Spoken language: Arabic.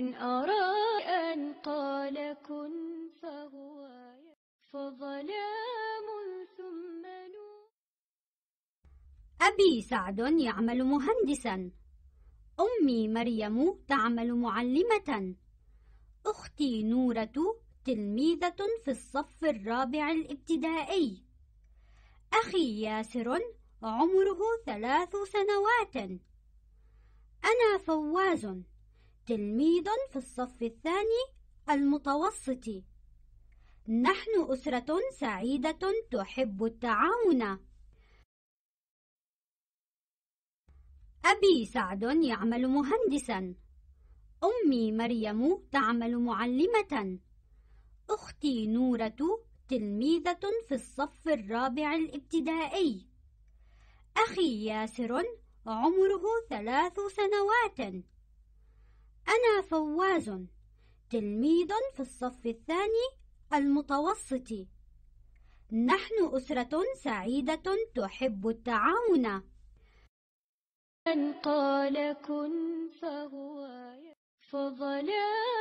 إن أراد أن قال كن فهو فظلام ثم نور أبي سعد يعمل مهندسا أمي مريم تعمل معلمة أختي نورة تلميذة في الصف الرابع الابتدائي أخي ياسر عمره ثلاث سنوات أنا فواز تلميذ في الصف الثاني المتوسط نحن أسرة سعيدة تحب التعاون أبي سعد يعمل مهندسا أمي مريم تعمل معلمة أختي نورة تلميذة في الصف الرابع الابتدائي أخي ياسر عمره ثلاث سنوات أنا فواز تلميذ في الصف الثاني المتوسط نحن أسرة سعيدة تحب التعاون من قال كن فهو فظلام